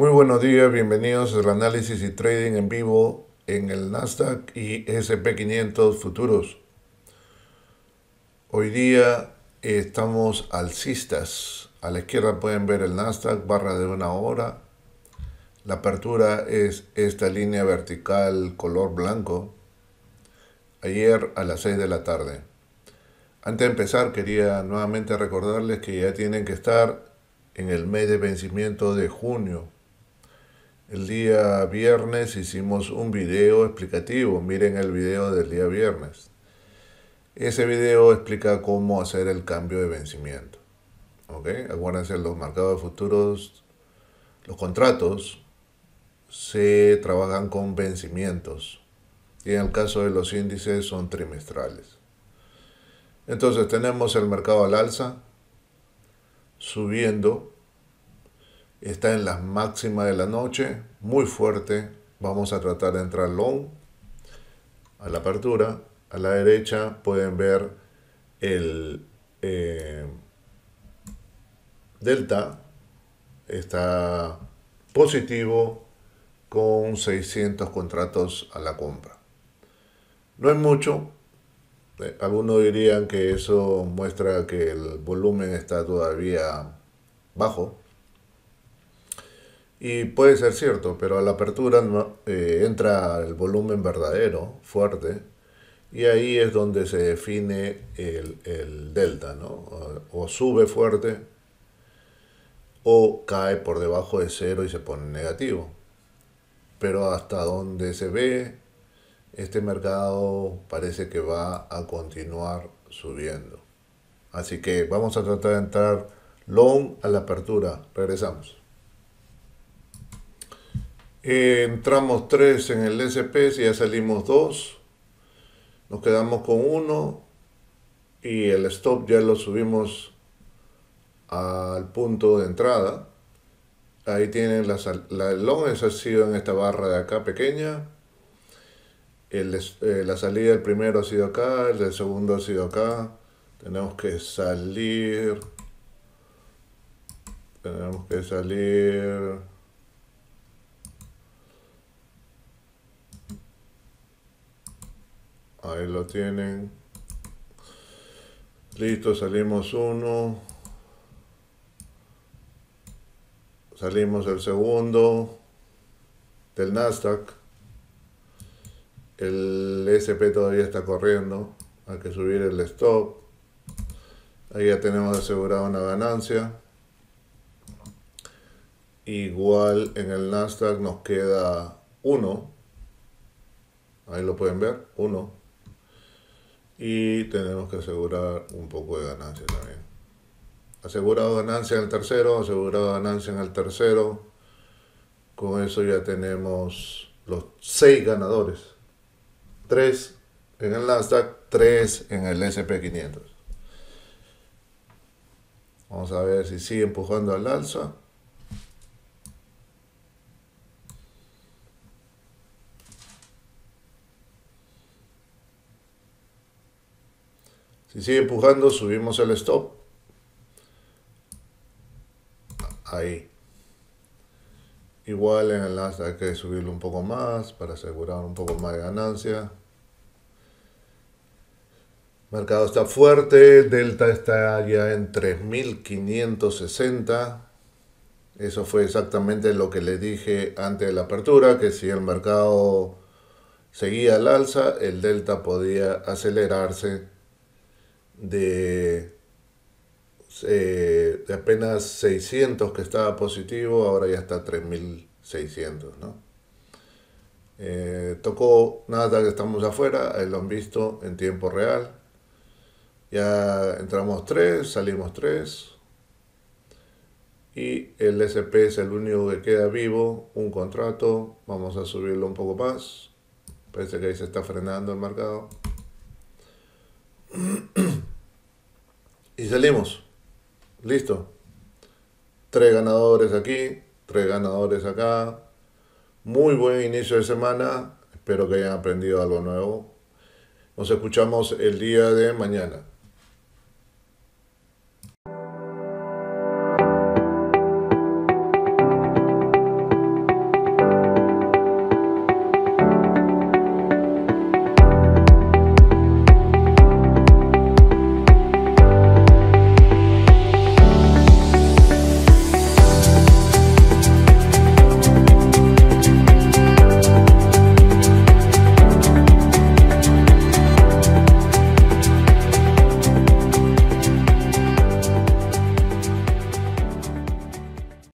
Muy buenos días, bienvenidos al análisis y trading en vivo en el Nasdaq y SP500 futuros. Hoy día estamos alcistas. A la izquierda pueden ver el Nasdaq, barra de una hora. La apertura es esta línea vertical color blanco. Ayer a las 6 de la tarde. Antes de empezar, quería nuevamente recordarles que ya tienen que estar en el mes de vencimiento de junio el día viernes hicimos un video explicativo, miren el video del día viernes. Ese video explica cómo hacer el cambio de vencimiento. ¿Ok? Acuérdense, los mercados futuros, los contratos, se trabajan con vencimientos. Y en el caso de los índices son trimestrales. Entonces tenemos el mercado al alza, subiendo está en la máxima de la noche, muy fuerte. Vamos a tratar de entrar long a la apertura. A la derecha pueden ver el eh, delta. Está positivo con 600 contratos a la compra. No es mucho. Eh, algunos dirían que eso muestra que el volumen está todavía bajo, y puede ser cierto, pero a la apertura eh, entra el volumen verdadero, fuerte, y ahí es donde se define el, delta, ¿no? O, o, sube fuerte o cae por debajo de cero y se pone negativo. Pero hasta donde se ve, este mercado parece que va a continuar subiendo. Así que vamos a tratar de entrar long a la apertura. Regresamos. Eh, entramos 3 en el SP, si ya salimos 2, nos quedamos con uno y el stop ya lo subimos al punto de entrada. Ahí tienen las, la, el long ha sido en esta barra de acá pequeña. Eh, la salida del primero ha sido acá, el del segundo ha sido acá. Tenemos que salir. Tenemos que salir ahí lo tienen listo salimos uno salimos el segundo del Nasdaq el SP todavía está corriendo hay que subir el stop ahí ya tenemos asegurada una ganancia igual en el Nasdaq nos queda uno. ahí lo pueden ver uno y tenemos que asegurar un poco de ganancia también. Asegurado ganancia en el tercero, asegurado ganancia en el tercero. Con eso ya tenemos los seis ganadores. Tres en el Nasdaq, tres en el SP500. Vamos a ver si sigue empujando al alza. Si sigue empujando, subimos el stop. Ahí. Igual en el alza hay que subirlo un poco más para asegurar un poco más de ganancia. Mercado está fuerte, Delta está ya en 3560. Eso fue exactamente lo que le dije antes de la apertura, que si el mercado seguía al alza, el Delta podía acelerarse eh, de, apenas 600 que estaba positivo, ahora ya está 3600, ¿no? Eh, tocó nada que estamos afuera, lo han visto en tiempo real. Ya entramos 3, salimos 3. Y el SP es el único que queda vivo, un contrato, vamos a subirlo un poco más. Parece que ahí se está frenando el mercado. y salimos. Listo. Tres ganadores aquí, tres ganadores acá. Muy buen inicio de semana. Espero que hayan aprendido algo nuevo. Nos escuchamos el día de mañana.